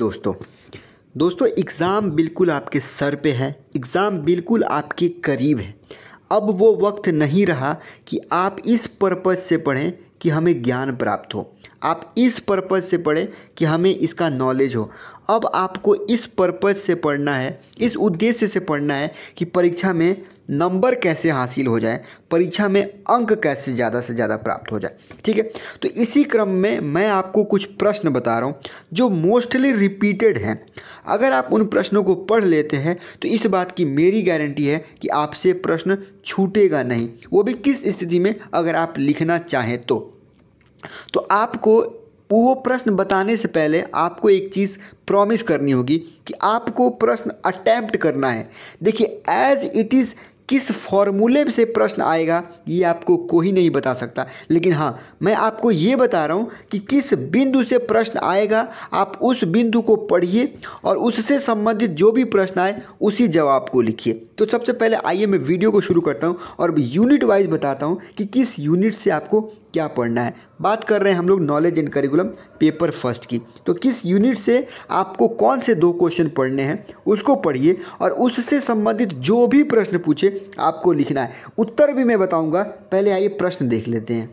दोस्तों दोस्तों एग्ज़ाम बिल्कुल आपके सर पे है एग्ज़ाम बिल्कुल आपके करीब है अब वो वक्त नहीं रहा कि आप इस पर्पज़ से पढ़ें कि हमें ज्ञान प्राप्त हो आप इस पर्पज़ से पढ़ें कि हमें इसका नॉलेज हो अब आपको इस पर्पज़ से पढ़ना है इस उद्देश्य से पढ़ना है कि परीक्षा में नंबर कैसे हासिल हो जाए परीक्षा में अंक कैसे ज़्यादा से ज़्यादा प्राप्त हो जाए ठीक है तो इसी क्रम में मैं आपको कुछ प्रश्न बता रहा हूँ जो मोस्टली रिपीटेड हैं अगर आप उन प्रश्नों को पढ़ लेते हैं तो इस बात की मेरी गारंटी है कि आपसे प्रश्न छूटेगा नहीं वो भी किस स्थिति में अगर आप लिखना चाहें तो तो आपको वो प्रश्न बताने से पहले आपको एक चीज़ प्रॉमिस करनी होगी कि आपको प्रश्न अटैम्प्ट करना है देखिए एज इट इज़ किस फॉर्मूले से प्रश्न आएगा ये आपको कोई नहीं बता सकता लेकिन हाँ मैं आपको ये बता रहा हूँ कि किस बिंदु से प्रश्न आएगा आप उस बिंदु को पढ़िए और उससे संबंधित जो भी प्रश्न आए उसी जवाब को लिखिए तो सबसे पहले आइए मैं वीडियो को शुरू करता हूँ और यूनिट वाइज बताता हूँ कि किस यूनिट से आपको क्या पढ़ना है बात कर रहे हैं हम लोग knowledge and curriculum paper first की तो किस यूनिट से आपको कौन से दो क्वेश्चन पढ़ने हैं उसको पढ़िए और उससे संबंधित जो भी प्रश्न पूछे आपको लिखना है उत्तर भी मैं बताऊंगा पहले आइए प्रश्न देख लेते हैं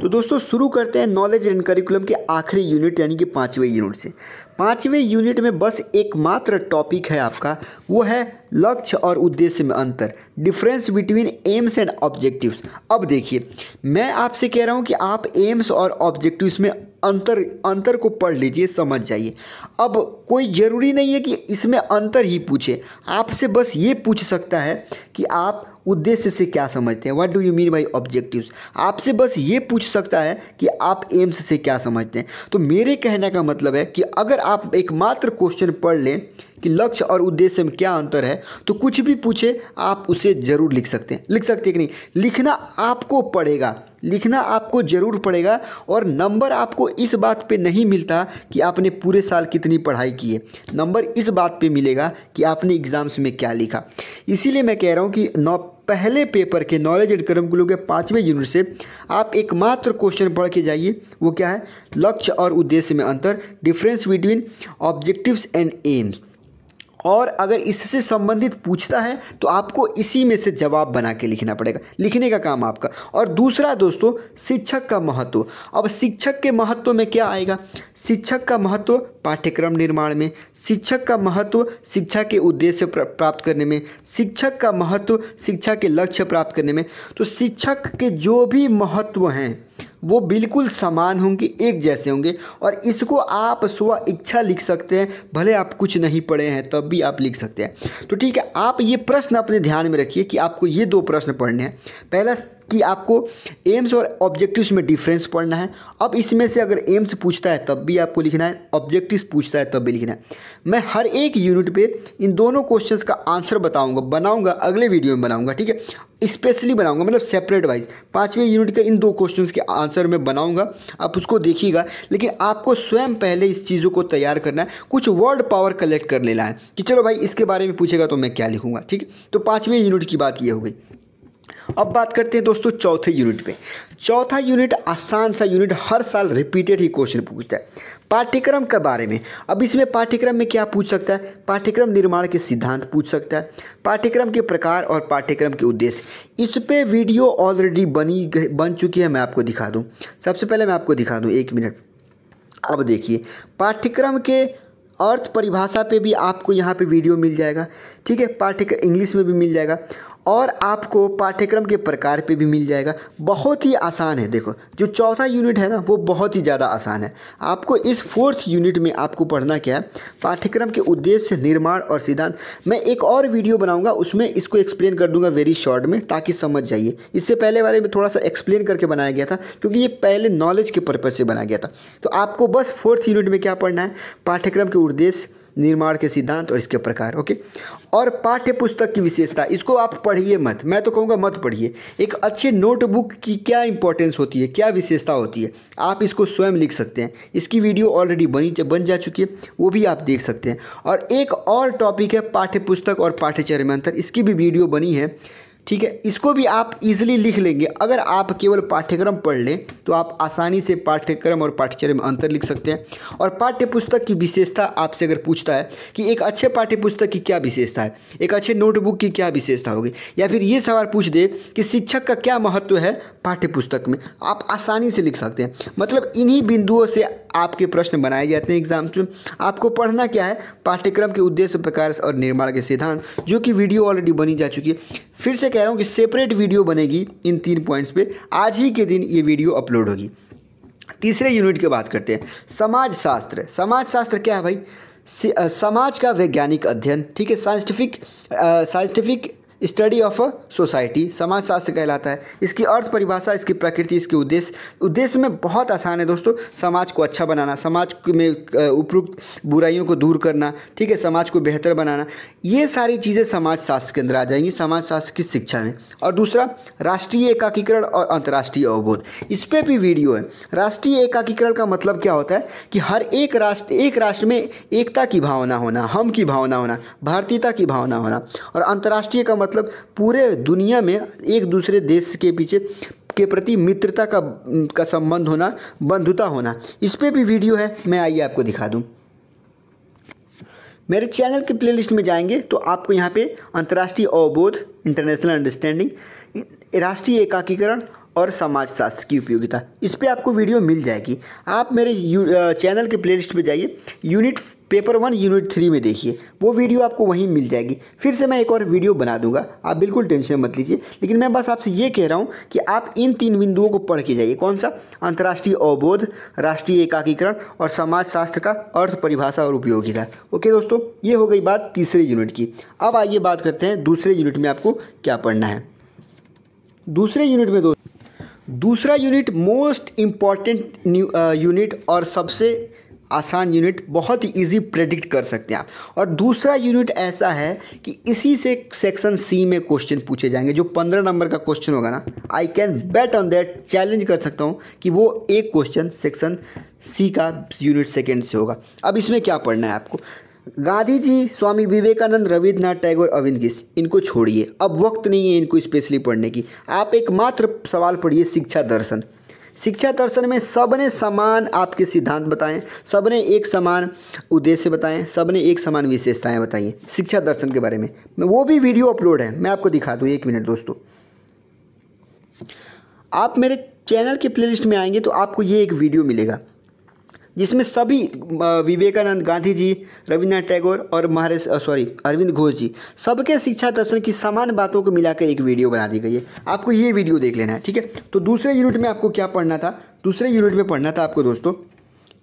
तो दोस्तों शुरू करते हैं नॉलेज एंड करिकुलम के आखिरी यूनिट यानी कि पाँचवें यूनिट से पाँचवें यूनिट में बस एकमात्र टॉपिक है आपका वो है लक्ष्य और उद्देश्य में अंतर difference between aims and objectives अब देखिए मैं आपसे कह रहा हूँ कि आप एम्स और ऑब्जेक्टिव्स में अंतर अंतर को पढ़ लीजिए समझ जाइए अब कोई ज़रूरी नहीं है कि इसमें अंतर ही पूछे आपसे बस ये पूछ सकता है कि आप उद्देश्य से क्या समझते हैं what do you mean by objectives आपसे बस ये पूछ सकता है कि आप एम्स से क्या समझते हैं तो मेरे कहने का मतलब है कि अगर आप एकमात्र क्वेश्चन पढ़ लें कि लक्ष्य और उद्देश्य में क्या अंतर है तो कुछ भी पूछे आप उसे ज़रूर लिख सकते हैं लिख सकते हैं कि नहीं लिखना आपको पड़ेगा लिखना आपको ज़रूर पड़ेगा और नंबर आपको इस बात पे नहीं मिलता कि आपने पूरे साल कितनी पढ़ाई की है नंबर इस बात पे मिलेगा कि आपने एग्ज़ाम्स में क्या लिखा इसीलिए मैं कह रहा हूँ कि नौ पहले पेपर के नॉलेज एंड कर्म गुरु के पाँचवें यूनिट से आप एकमात्र क्वेश्चन पढ़ के जाइए वो क्या है लक्ष्य और उद्देश्य में अंतर difference between objectives and aims और अगर इससे संबंधित पूछता है तो आपको इसी में से जवाब बना के लिखना पड़ेगा लिखने का काम आपका और दूसरा दोस्तों शिक्षक का महत्व अब शिक्षक के महत्व में क्या आएगा शिक्षक का महत्व पाठ्यक्रम निर्माण में शिक्षक का महत्व शिक्षा के उद्देश्य प्राप्त करने में शिक्षक का महत्व शिक्षा के लक्ष्य प्राप्त करने में तो शिक्षक के जो भी महत्व हैं वो बिल्कुल समान होंगे एक जैसे होंगे और इसको आप स्व इच्छा लिख सकते हैं भले आप कुछ नहीं पढ़े हैं तब भी आप लिख सकते हैं तो ठीक है आप ये प्रश्न अपने ध्यान में रखिए कि आपको ये दो प्रश्न पढ़ने हैं पहला कि आपको एम्स और ऑब्जेक्टिव्स में डिफरेंस पढ़ना है अब इसमें से अगर एम्स पूछता है तब भी आपको लिखना है ऑब्जेक्टिव्स पूछता है तब भी लिखना है मैं हर एक यूनिट पे इन दोनों क्वेश्चंस का आंसर बताऊंगा बनाऊंगा अगले वीडियो में बनाऊंगा ठीक है स्पेशली बनाऊंगा मतलब सेपरेट वाइज पाँचवें यूनिट के इन दो क्वेश्चन के आंसर में बनाऊँगा आप उसको देखिएगा लेकिन आपको स्वयं पहले इस चीज़ों को तैयार करना है कुछ वर्ड पावर कलेक्ट कर लेना है कि चलो भाई इसके बारे में पूछेगा तो मैं क्या लिखूँगा ठीक है तो पाँचवें यूनिट की बात ये हो गई अब बात करते हैं दोस्तों चौथे यूनिट पे चौथा यूनिट आसान सा यूनिट हर साल रिपीटेड ही क्वेश्चन पूछता है पाठ्यक्रम के बारे में अब इसमें पाठ्यक्रम में क्या पूछ सकता है पाठ्यक्रम निर्माण के सिद्धांत पूछ सकता है पाठ्यक्रम के प्रकार और पाठ्यक्रम के उद्देश्य इस पर वीडियो ऑलरेडी बनी बन चुकी है मैं आपको दिखा दूँ सबसे पहले मैं आपको दिखा दूँ एक मिनट अब देखिए पाठ्यक्रम के अर्थ परिभाषा पे भी आपको यहाँ पे वीडियो मिल जाएगा ठीक है पाठ्यक्रम इंग्लिश में भी मिल जाएगा और आपको पाठ्यक्रम के प्रकार पे भी मिल जाएगा बहुत ही आसान है देखो जो चौथा यूनिट है ना वो बहुत ही ज़्यादा आसान है आपको इस फोर्थ यूनिट में आपको पढ़ना क्या है पाठ्यक्रम के उद्देश्य निर्माण और सिद्धांत मैं एक और वीडियो बनाऊंगा उसमें इसको एक्सप्लेन कर दूंगा वेरी शॉर्ट में ताकि समझ जाइए इससे पहले वाले में थोड़ा सा एक्सप्लेन करके बनाया गया था क्योंकि ये पहले नॉलेज के पर्पज़ से बनाया गया था तो आपको बस फोर्थ यूनिट में क्या पढ़ना है पाठ्यक्रम के उद्देश्य निर्माण के सिद्धांत और इसके प्रकार ओके और पाठ्य पुस्तक की विशेषता इसको आप पढ़िए मत मैं तो कहूँगा मत पढ़िए एक अच्छे नोटबुक की क्या इंपॉर्टेंस होती है क्या विशेषता होती है आप इसको स्वयं लिख सकते हैं इसकी वीडियो ऑलरेडी बनी बन जा चुकी है वो भी आप देख सकते हैं और एक और टॉपिक है पाठ्य पुस्तक और पाठ्यचर्य में अंतर इसकी भी वीडियो बनी है ठीक है इसको भी आप इजीली लिख लेंगे अगर आप केवल पाठ्यक्रम पढ़ लें तो आप आसानी से पाठ्यक्रम और पाठ्यचर्य में अंतर लिख सकते हैं और पाठ्य पुस्तक की विशेषता आपसे अगर पूछता है कि एक अच्छे पाठ्य पुस्तक की क्या विशेषता है एक अच्छे नोटबुक की क्या विशेषता होगी या फिर ये सवाल पूछ दे कि शिक्षक का क्या महत्व है पाठ्य पुस्तक में आप आसानी से लिख सकते हैं मतलब इन्हीं बिंदुओं से आपके प्रश्न बनाए जाते हैं एग्जाम्स में आपको पढ़ना क्या है पाठ्यक्रम के उद्देश्य प्रकार और निर्माण के सिद्धांत जो कि वीडियो ऑलरेडी बनी जा चुकी है फिर से कह रहा हूँ कि सेपरेट वीडियो बनेगी इन तीन पॉइंट्स पे आज ही के दिन ये वीडियो अपलोड होगी तीसरे यूनिट की बात करते हैं समाजशास्त्र समाजशास्त्र क्या है भाई समाज का वैज्ञानिक अध्ययन ठीक है scientific scientific study of a society समाजशास्त्र कहलाता है इसकी अर्थ परिभाषा इसकी प्रकृति इसके उद्देश्य उद्देश्य में बहुत आसान है दोस्तों समाज को अच्छा बनाना समाज में उपयुक्त बुराइयों को दूर करना ठीक है समाज को बेहतर बनाना ये सारी चीज़ें समाजशास्त्र के अंदर आ जाएंगी समाजशास्त्र की शिक्षा में और दूसरा राष्ट्रीय एकाकीकरण और अंतर्राष्ट्रीय अवबोध इस पर भी वीडियो है राष्ट्रीय एकाकीकरण का मतलब क्या होता है कि हर एक राष्ट्र एक राष्ट्र में एकता की भावना होना हम की भावना होना भारतीयता की भावना होना और अंतर्राष्ट्रीय का मतलब मतलब पूरे दुनिया में एक दूसरे देश के पीछे के प्रति मित्रता का का संबंध होना बंधुता होना इस पर भी वीडियो है मैं आइए आपको दिखा दूँ मेरे चैनल के प्लेलिस्ट में जाएंगे तो आपको यहाँ पे अंतर्राष्ट्रीय अवबोध इंटरनेशनल अंडरस्टैंडिंग राष्ट्रीय एकाकीकरण और समाजशास्त्र की उपयोगिता इस पर आपको वीडियो मिल जाएगी आप मेरे चैनल के प्लेलिस्ट पे जाइए unit paper one unit three में देखिए वो वीडियो आपको वहीं मिल जाएगी फिर से मैं एक और वीडियो बना दूंगा आप बिल्कुल टेंशन मत लीजिए लेकिन मैं बस आपसे ये कह रहा हूँ कि आप इन तीन बिंदुओं को पढ़ के जाइए कौन सा अंतर्राष्ट्रीय अवबोध राष्ट्रीय एकाकीकरण और समाजशास्त्र का अर्थ परिभाषा और उपयोगिता ओके दोस्तों ये हो गई बात तीसरे यूनिट की अब आइए बात करते हैं दूसरे यूनिट में आपको क्या पढ़ना है दूसरे यूनिट में दोस्तों दूसरा यूनिट मोस्ट इम्पॉर्टेंट यूनिट और सबसे आसान यूनिट बहुत ही ईजी प्रेडिक्ट कर सकते हैं आप और दूसरा यूनिट ऐसा है कि इसी से सेक्शन सी में क्वेश्चन पूछे जाएंगे जो पंद्रह नंबर का क्वेश्चन होगा ना I can bet on that challenge कर सकता हूँ कि वो एक क्वेश्चन सेक्शन सी का यूनिट सेकेंड से होगा अब इसमें क्या पढ़ना है आपको गांधी जी स्वामी विवेकानंद रविन्द्रनाथ टैगोर अविंद गिश इनको छोड़िए अब वक्त नहीं है इनको स्पेशली पढ़ने की आप एक मात्र सवाल पढ़िए शिक्षा दर्शन शिक्षा दर्शन में सबने समान आपके सिद्धांत बताएं सबने एक समान उद्देश्य बताएं सबने एक समान विशेषताएं बताइए शिक्षा दर्शन के बारे में वो भी वीडियो अपलोड है मैं आपको दिखा दूँ एक मिनट दोस्तों आप मेरे चैनल के प्लेलिस्ट में आएंगे तो आपको ये एक वीडियो मिलेगा जिसमें सभी विवेकानंद गांधी जी रविन्द्रनाथ टैगोर और महाराज सॉरी अरविंद घोष जी सबके शिक्षा दर्शन की समान बातों को मिलाकर एक वीडियो बना दी गई है आपको ये वीडियो देख लेना है ठीक है तो दूसरे यूनिट में आपको क्या पढ़ना था दूसरे यूनिट में पढ़ना था आपको दोस्तों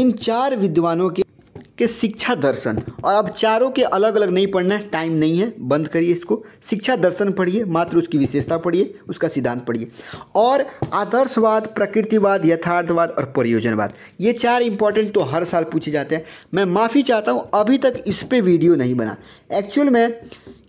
इन चार विद्वानों के कि शिक्षा दर्शन और अब चारों के अलग अलग नहीं पढ़ना है टाइम नहीं है बंद करिए इसको शिक्षा दर्शन पढ़िए मात्र उसकी विशेषता पढ़िए उसका सिद्धांत पढ़िए और आदर्शवाद प्रकृतिवाद यथार्थवाद और प्रयोजनवाद ये चार इंपॉर्टेंट तो हर साल पूछे जाते हैं मैं माफ़ी चाहता हूँ अभी तक इस पर वीडियो नहीं बना एक्चुअल में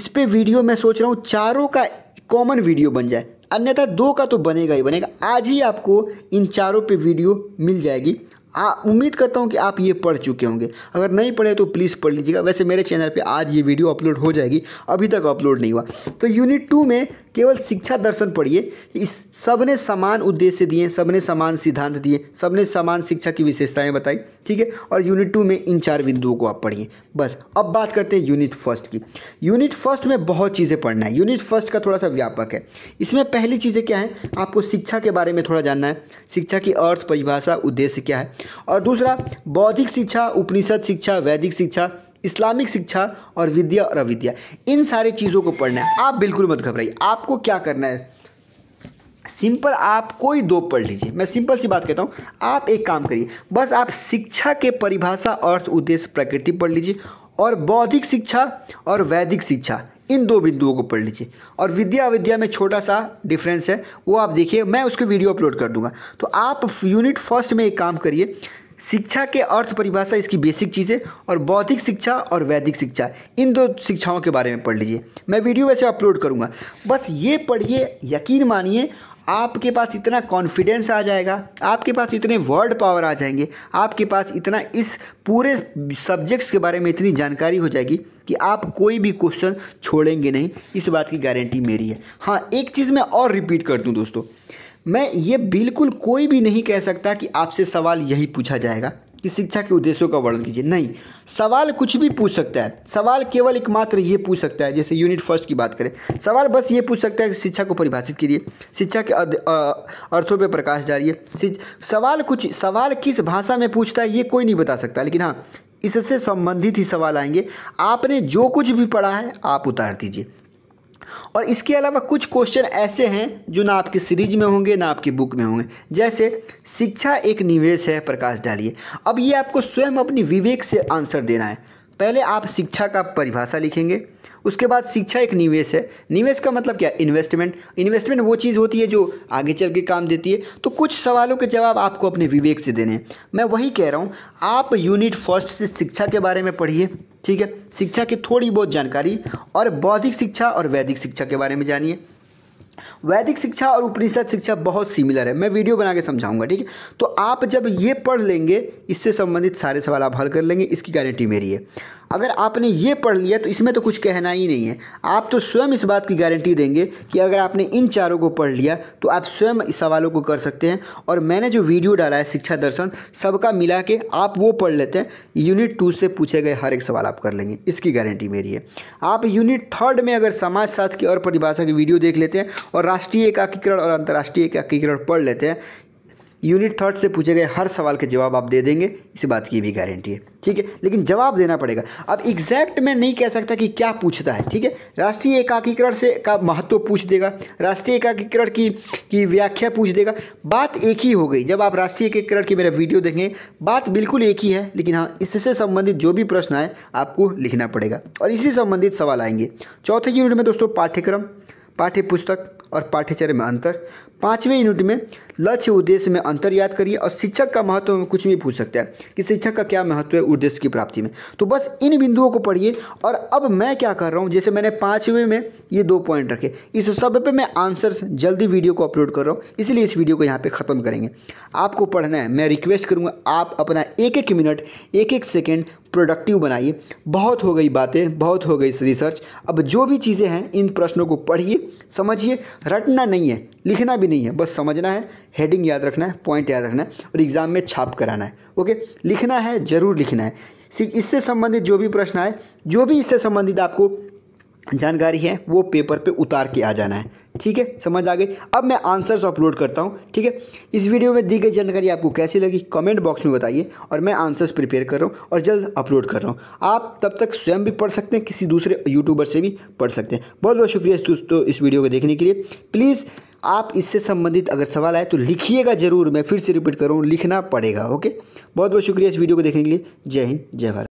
इस पर वीडियो मैं सोच रहा हूँ चारों का कॉमन वीडियो बन जाए अन्यथा दो का तो बनेगा ही बनेगा आज ही आपको इन चारों पे वीडियो मिल जाएगी आ हाँ, उम्मीद करता हूँ कि आप ये पढ़ चुके होंगे अगर नहीं पढ़े तो प्लीज़ पढ़ लीजिएगा वैसे मेरे चैनल पे आज ये वीडियो अपलोड हो जाएगी अभी तक अपलोड नहीं हुआ तो यूनिट टू में केवल शिक्षा दर्शन पढ़िए इस सब ने समान उद्देश्य दिए सबने समान सिद्धांत दिए सब ने समान शिक्षा की विशेषताएं बताई ठीक है और यूनिट टू में इन चार बिंदुओं को आप पढ़िए बस अब बात करते हैं यूनिट फर्स्ट की यूनिट फर्स्ट में बहुत चीज़ें पढ़ना है यूनिट फर्स्ट का थोड़ा सा व्यापक है इसमें पहली चीज़ें क्या है आपको शिक्षा के बारे में थोड़ा जानना है शिक्षा की अर्थ परिभाषा उद्देश्य क्या है और दूसरा बौद्धिक शिक्षा उपनिषद शिक्षा वैदिक शिक्षा इस्लामिक शिक्षा और विद्या और अविद्या इन सारी चीज़ों को पढ़ना है आप बिल्कुल मत घबराइए आपको क्या करना है सिंपल आप कोई दो पढ़ लीजिए मैं सिंपल सी बात कहता हूँ आप एक काम करिए बस आप शिक्षा के परिभाषा अर्थ उद्देश्य प्रकृति पढ़ लीजिए और बौद्धिक शिक्षा और वैदिक शिक्षा इन दो बिंदुओं को पढ़ लीजिए और विद्या विद्या में छोटा सा डिफरेंस है वो आप देखिए मैं उसकी वीडियो अपलोड कर दूंगा तो आप यूनिट फर्स्ट में एक काम करिए शिक्षा के अर्थ परिभाषा इसकी बेसिक चीज़ें और बौद्धिक शिक्षा और वैदिक शिक्षा इन दो शिक्षाओं के बारे में पढ़ लीजिए मैं वीडियो वैसे अपलोड करूँगा बस ये पढ़िए यकीन मानिए आपके पास इतना कॉन्फिडेंस आ जाएगा आपके पास इतने वर्ड पावर आ जाएंगे आपके पास इतना इस पूरे सब्जेक्ट्स के बारे में इतनी जानकारी हो जाएगी कि आप कोई भी क्वेश्चन छोड़ेंगे नहीं इस बात की गारंटी मेरी है हाँ एक चीज़ मैं और रिपीट कर दूँ दोस्तों मैं ये बिल्कुल कोई भी नहीं कह सकता कि आपसे सवाल यही पूछा जाएगा कि शिक्षा के उद्देश्यों का वर्णन कीजिए नहीं सवाल कुछ भी पूछ सकता है सवाल केवल एकमात्र ये पूछ सकता है जैसे यूनिट फर्स्ट की बात करें सवाल बस ये पूछ सकता है कि शिक्षा को परिभाषित कीजिए शिक्षा के अर्थों पर प्रकाश डालिए सवाल कुछ सवाल किस भाषा में पूछता है ये कोई नहीं बता सकता लेकिन हाँ इससे संबंधित ही सवाल आएंगे आपने जो कुछ भी पढ़ा है आप उतार दीजिए और इसके अलावा कुछ क्वेश्चन ऐसे हैं जो ना आपकी सीरीज में होंगे ना आपकी बुक में होंगे जैसे शिक्षा एक निवेश है प्रकाश डालिए अब ये आपको स्वयं अपनी विवेक से आंसर देना है पहले आप शिक्षा का परिभाषा लिखेंगे उसके बाद शिक्षा एक निवेश है निवेश का मतलब क्या इन्वेस्टमेंट इन्वेस्टमेंट वो चीज़ होती है जो आगे चल के काम देती है तो कुछ सवालों के जवाब आपको अपने विवेक से देने हैं मैं वही कह रहा हूँ आप यूनिट फर्स्ट से शिक्षा के बारे में पढ़िए ठीक है शिक्षा की थोड़ी बहुत जानकारी और बौद्धिक शिक्षा और वैदिक शिक्षा के बारे में जानिए वैदिक शिक्षा और उपनिषद शिक्षा बहुत सिमिलर है मैं वीडियो बना के समझाऊंगा ठीक है तो आप जब ये पढ़ लेंगे इससे संबंधित सारे सवाल आप हल कर लेंगे इसकी गारंटी मेरी है अगर आपने ये पढ़ लिया तो इसमें तो कुछ कहना ही नहीं है आप तो स्वयं इस बात की गारंटी देंगे कि अगर आपने इन चारों को पढ़ लिया तो आप स्वयं इस सवालों को कर सकते हैं और मैंने जो वीडियो डाला है शिक्षा दर्शन सबका मिला के आप वो पढ़ लेते हैं यूनिट टू से पूछे गए हर एक सवाल आप कर लेंगे इसकी गारंटी मेरी है आप यूनिट थर्ड में अगर समाजशास्त्र की और परिभाषा की वीडियो देख लेते हैं और राष्ट्रीय एकाकीकरण और अंतर्राष्ट्रीय एकाकीकरण पढ़ लेते हैं यूनिट थर्ड से पूछे गए हर सवाल के जवाब आप दे देंगे इस बात की भी गारंटी है ठीक है लेकिन जवाब देना पड़ेगा अब एग्जैक्ट मैं नहीं कह सकता कि क्या पूछता है ठीक है राष्ट्रीय एकाकीकरण से का महत्व पूछ देगा राष्ट्रीय एकाकीकरण की की व्याख्या पूछ देगा बात एक ही हो गई जब आप राष्ट्रीय एकीकरण की मेरा वीडियो देखेंगे बात बिल्कुल एक ही है लेकिन हाँ इससे संबंधित जो भी प्रश्न आए आपको लिखना पड़ेगा और इसी संबंधित सवाल आएंगे चौथे यूनिट में दोस्तों पाठ्यक्रम पाठ्य पुस्तक और पाठ्यचर्य में अंतर पाँचवें यूनिट में लक्ष्य उद्देश्य में अंतर याद करिए और शिक्षक का महत्व में कुछ भी पूछ सकता है कि शिक्षक का क्या महत्व है उद्देश्य की प्राप्ति में तो बस इन बिंदुओं को पढ़िए और अब मैं क्या कर रहा हूँ जैसे मैंने पाँचवें में ये दो पॉइंट रखे इस सब पे मैं आंसर्स जल्दी वीडियो को अपलोड कर रहा हूँ इसलिए इस वीडियो को यहाँ पे ख़त्म करेंगे आपको पढ़ना है मैं रिक्वेस्ट करूँगा आप अपना एक एक मिनट एक एक सेकेंड प्रोडक्टिव बनाइए बहुत हो गई बातें बहुत हो गई रिसर्च अब जो भी चीज़ें हैं इन प्रश्नों को पढ़िए समझिए रटना नहीं है लिखना भी नहीं है बस समझना है हेडिंग याद रखना है पॉइंट याद रखना है और एग्ज़ाम में छाप कराना है ओके लिखना है ज़रूर लिखना है इससे संबंधित जो भी प्रश्न आए जो भी इससे संबंधित आपको जानकारी है वो पेपर पे उतार के आ जाना है ठीक है समझ आ गई अब मैं आंसर्स अपलोड करता हूँ ठीक है इस वीडियो में दी गई जानकारी आपको कैसी लगी कमेंट बॉक्स में बताइए और मैं आंसर्स प्रिपेयर कर रहा हूँ और जल्द अपलोड कर रहा हूँ आप तब तक स्वयं भी पढ़ सकते हैं किसी दूसरे यूट्यूबर से भी पढ़ सकते हैं बहुत बहुत शुक्रिया दोस्तों इस वीडियो को देखने के लिए प्लीज़ आप इससे संबंधित अगर सवाल आए तो लिखिएगा ज़रूर मैं फिर से रिपीट करूँ लिखना पड़ेगा ओके बहुत बहुत शुक्रिया इस वीडियो को देखने के लिए जय हिंद जय भारत